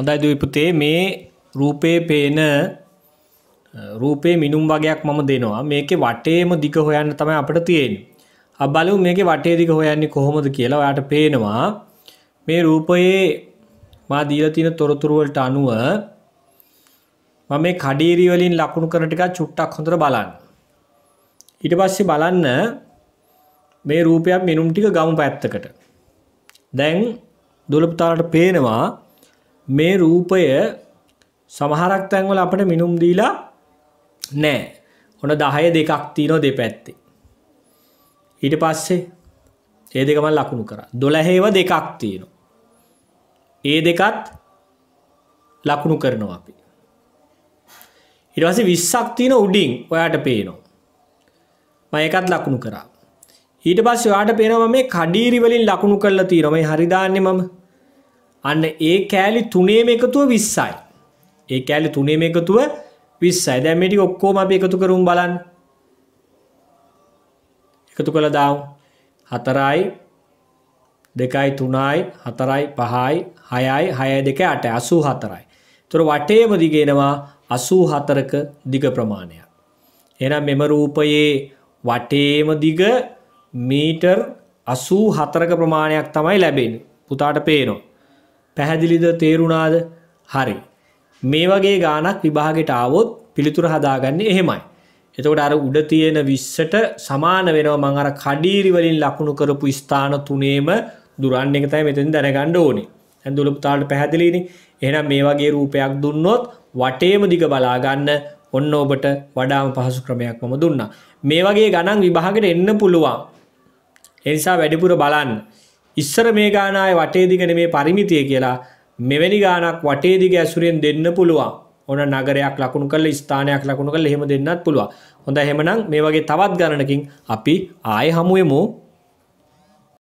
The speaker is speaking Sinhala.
හොඳයි දුවේ පුතේ මේ රූපේ පේන රූපේ මිනුම් වගයක් මම දෙනවා. මේකේ වටේම දිග හොයන්න තමයි අපිට තියෙන්නේ. අපි බලමු මේකේ වටේ දිග හොයන්නේ කොහොමද කියලා. ඔයාට පේනවා මේ රූපයේ මා දීලා තියෙන තොරතුරු වලට අනුව මම මේ කඩීරි වලින් ලකුණු කරන ටික චුට්ටක් හොඳට බලන්න. ඊට පස්සේ බලන්න මේ රූපයක් මෙනුම් ටික ගමු පැත්තකට. දැන් දුලපතාලට පේනවා මේ රූපය සමහරක් තැන්වල අපට මිනුම් දීලා නෑ. ඔන්න 10 දෙකක් තියෙනවා දෙපැත්තේ. ඊට පස්සේ ඒ දෙක මම ලකුණු කරා. 12ව දෙකක් තියෙනවා. ඒ දෙකත් ලකුණු කරනවා අපි. ඊට පස්සේ 20ක් තියෙන උඩින් ඔයාට පේනවා. මම ඒකත් ලකුණු කරා. ඊට පස්සේ ඔයාට පේනවා මේ කඩීරි වලින් ලකුණු කරලා තියෙනවා. මේ හරිදාන්නේ මම. අන්න ඒ කෑලි තුනේම එකතුව විස්සයි. ඒ කෑලි තුනේම එකතුව විස්සයි දැමටි ඔක්කෝම අප එකතු කරුම් බලන් එකතු කළ දව් හතරයි දෙකයි තුනයි හතරයි පහයි හයයි හය දෙක අට අසූ හතරයි. තුර වටේම දිගෙනවා අසූ හතරක දිග ප්‍රමාණයක්. එනම් මෙම රූපයේ වටේම දිග මීටර් අසූ හතරක ප්‍රමාණයක් තමයි ලැබෙන පුතාට පේනවා. පැහැදිලිද තේරුණාද හරි. මේ වගේ ගානක් විභාගෙට ආවොත් පිළිතුර හදාගන්න එහෙමයි. එතකොට අර උඩ තියෙන විස්සට සමාන වෙනව මං අර කඩීරිවලින් ලකුණු කරපු ස්ථාන තුනේම දුරන්න එක තමයි මෙතෙන් දැනගන්න ඕනේ. දැන් දුලපතාලට පැහැදිලිනේ. එහෙනම් මේ වගේ රූපයක් දුන්නොත් වටේම දිග බලා ගන්න ඔන්න ඔබට වඩාම පහසු ක්‍රමයක් මම දුන්නා. මේ වගේ ගණන් විභාගෙට එන්න පුළුවන්. ඒ නිසා වැඩිපුර බලන්න. ඉස්සර මේ ගානාය වටේදිගෙන මේ පරිමිතිය කියලා මෙවැනි ගානක් වටේදිග ඇසුරෙන් දෙන්න පුළුවන් ඕන නගරයක් ලකුණු කල ස්ථානයක් ලකුණු කල හෙම දෙන්නත් පුළුව හොඳ හෙමනම් මේ වගේ තවත් ගණනකින් අපි ආය හමුුවමෝ